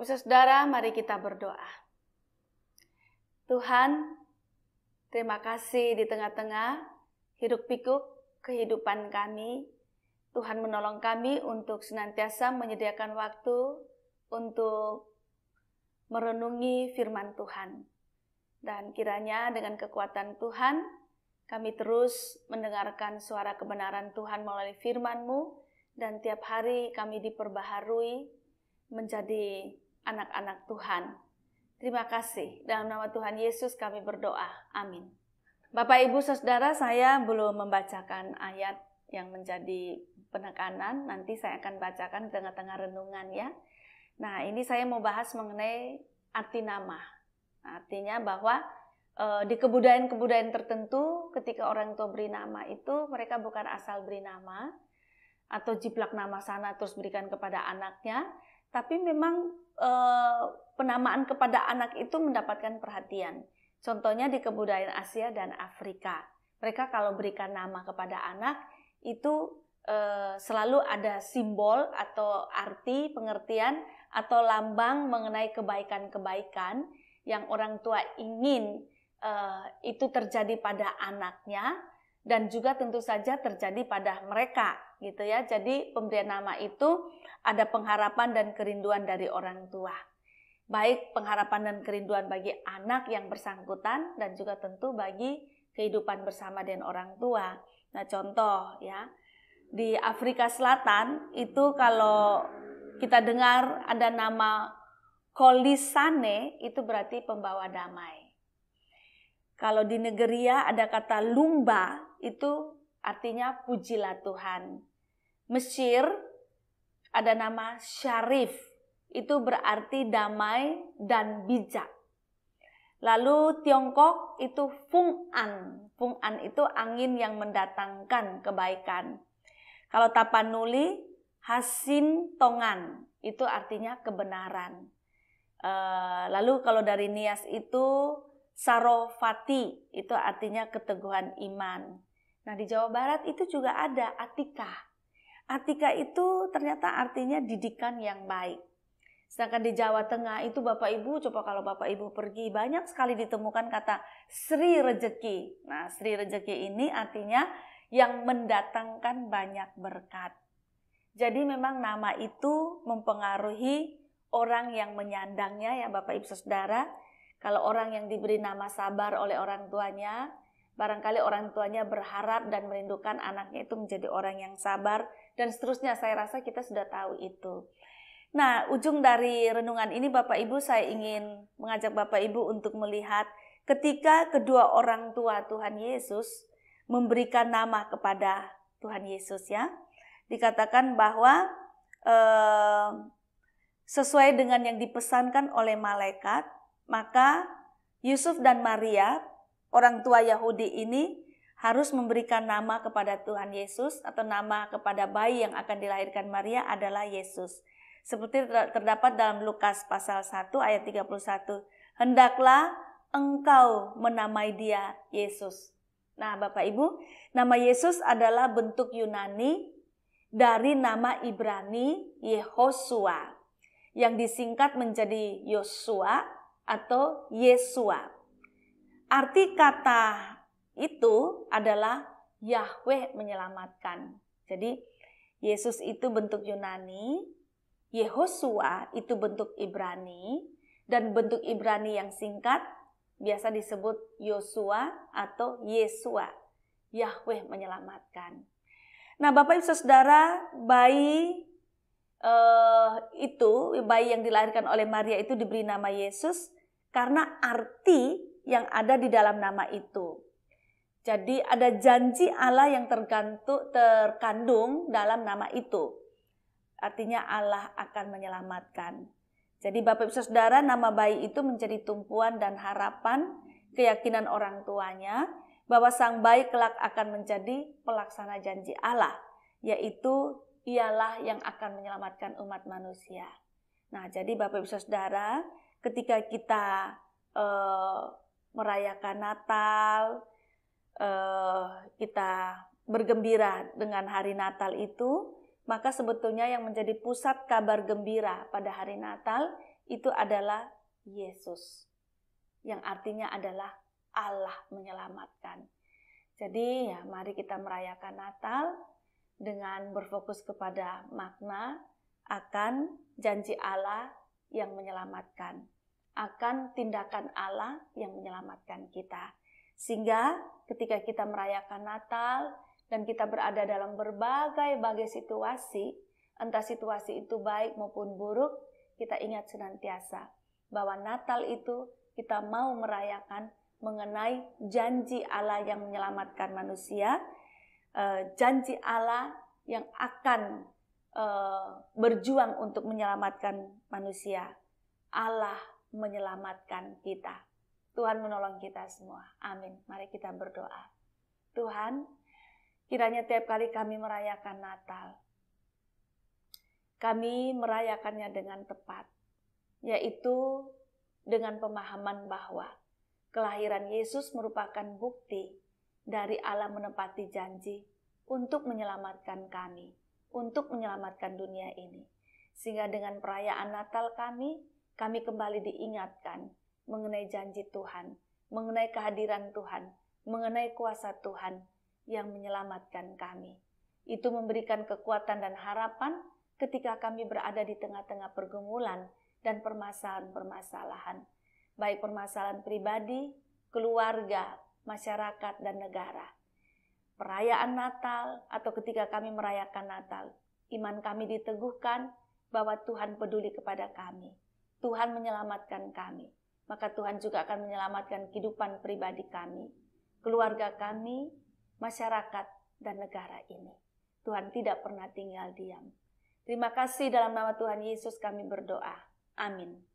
Bapak saudara, mari kita berdoa. Tuhan, terima kasih di tengah-tengah hidup pikuk kehidupan kami. Tuhan menolong kami untuk senantiasa menyediakan waktu untuk merenungi firman Tuhan. Dan kiranya dengan kekuatan Tuhan, kami terus mendengarkan suara kebenaran Tuhan melalui firman-Mu, dan tiap hari kami diperbaharui menjadi anak-anak Tuhan. Terima kasih. Dalam nama Tuhan Yesus kami berdoa. Amin. Bapak, Ibu, Saudara, saya belum membacakan ayat yang menjadi penekanan. Nanti saya akan bacakan di tengah-tengah renungan ya. Nah, ini saya mau bahas mengenai arti nama. Artinya bahwa e, di kebudayaan-kebudayaan tertentu ketika orang tua beri nama itu mereka bukan asal beri nama atau jiplak nama sana terus berikan kepada anaknya, tapi memang eh, penamaan kepada anak itu mendapatkan perhatian. Contohnya di kebudayaan Asia dan Afrika. Mereka kalau berikan nama kepada anak itu eh, selalu ada simbol atau arti pengertian atau lambang mengenai kebaikan-kebaikan yang orang tua ingin eh, itu terjadi pada anaknya dan juga tentu saja terjadi pada mereka gitu ya. Jadi pemberian nama itu ada pengharapan dan kerinduan dari orang tua. Baik pengharapan dan kerinduan bagi anak yang bersangkutan dan juga tentu bagi kehidupan bersama dengan orang tua. Nah, contoh ya, di Afrika Selatan itu kalau kita dengar ada nama kolisane itu berarti pembawa damai. Kalau di Nigeria ada kata lumba itu artinya pujilah Tuhan. Mesir ada nama Syarif. Itu berarti damai dan bijak. Lalu Tiongkok itu Fung An. Fung An itu angin yang mendatangkan kebaikan. Kalau Tapanuli, Hasin Tongan. Itu artinya kebenaran. Eh, lalu kalau dari Nias itu Sarofati. Itu artinya keteguhan iman. Nah di Jawa Barat itu juga ada Atikah Atika itu ternyata artinya didikan yang baik. Sedangkan di Jawa Tengah itu Bapak Ibu, coba kalau Bapak Ibu pergi, banyak sekali ditemukan kata Sri Rejeki. Nah, Sri Rejeki ini artinya yang mendatangkan banyak berkat. Jadi memang nama itu mempengaruhi orang yang menyandangnya ya Bapak Ibu Saudara. Kalau orang yang diberi nama sabar oleh orang tuanya, Barangkali orang tuanya berharap dan merindukan anaknya itu menjadi orang yang sabar dan seterusnya. Saya rasa kita sudah tahu itu. Nah, ujung dari renungan ini Bapak Ibu saya ingin mengajak Bapak Ibu untuk melihat ketika kedua orang tua Tuhan Yesus memberikan nama kepada Tuhan Yesus ya. Dikatakan bahwa eh, sesuai dengan yang dipesankan oleh malaikat, maka Yusuf dan Maria orang tua Yahudi ini harus memberikan nama kepada Tuhan Yesus atau nama kepada bayi yang akan dilahirkan Maria adalah Yesus. Seperti terdapat dalam Lukas pasal 1 ayat 31. Hendaklah engkau menamai dia Yesus. Nah, Bapak Ibu, nama Yesus adalah bentuk Yunani dari nama Ibrani Yehoshua yang disingkat menjadi Yosua atau Yesua. Arti kata itu adalah Yahweh menyelamatkan. Jadi Yesus itu bentuk Yunani, Yehoshua itu bentuk Ibrani, dan bentuk Ibrani yang singkat biasa disebut Yosua atau Yesua. Yahweh menyelamatkan. Nah, Bapak Ibu Saudara, bayi eh, itu, bayi yang dilahirkan oleh Maria itu diberi nama Yesus karena arti yang ada di dalam nama itu. Jadi ada janji Allah yang tergantung terkandung dalam nama itu. Artinya Allah akan menyelamatkan. Jadi Bapak Ibu Saudara, nama bayi itu menjadi tumpuan dan harapan keyakinan orang tuanya bahwa sang bayi kelak akan menjadi pelaksana janji Allah, yaitu ialah yang akan menyelamatkan umat manusia. Nah, jadi Bapak Ibu Saudara, ketika kita eh, merayakan Natal, eh, kita bergembira dengan hari Natal itu, maka sebetulnya yang menjadi pusat kabar gembira pada hari Natal itu adalah Yesus, yang artinya adalah Allah menyelamatkan. Jadi, ya, mari kita merayakan Natal dengan berfokus kepada makna akan janji Allah yang menyelamatkan akan tindakan Allah yang menyelamatkan kita. Sehingga ketika kita merayakan Natal dan kita berada dalam berbagai-bagai situasi, entah situasi itu baik maupun buruk, kita ingat senantiasa bahwa Natal itu kita mau merayakan mengenai janji Allah yang menyelamatkan manusia, eh, janji Allah yang akan eh, berjuang untuk menyelamatkan manusia. Allah menyelamatkan kita. Tuhan menolong kita semua. Amin. Mari kita berdoa. Tuhan, kiranya tiap kali kami merayakan Natal, kami merayakannya dengan tepat, yaitu dengan pemahaman bahwa kelahiran Yesus merupakan bukti dari Allah menepati janji untuk menyelamatkan kami, untuk menyelamatkan dunia ini. Sehingga dengan perayaan Natal kami, kami kembali diingatkan mengenai janji Tuhan, mengenai kehadiran Tuhan, mengenai kuasa Tuhan yang menyelamatkan kami. Itu memberikan kekuatan dan harapan ketika kami berada di tengah-tengah pergumulan dan permasalahan-permasalahan, baik permasalahan pribadi, keluarga, masyarakat, dan negara. Perayaan Natal, atau ketika kami merayakan Natal, iman kami diteguhkan bahwa Tuhan peduli kepada kami. Tuhan menyelamatkan kami. Maka Tuhan juga akan menyelamatkan kehidupan pribadi kami, keluarga kami, masyarakat, dan negara ini. Tuhan tidak pernah tinggal diam. Terima kasih dalam nama Tuhan Yesus kami berdoa. Amin.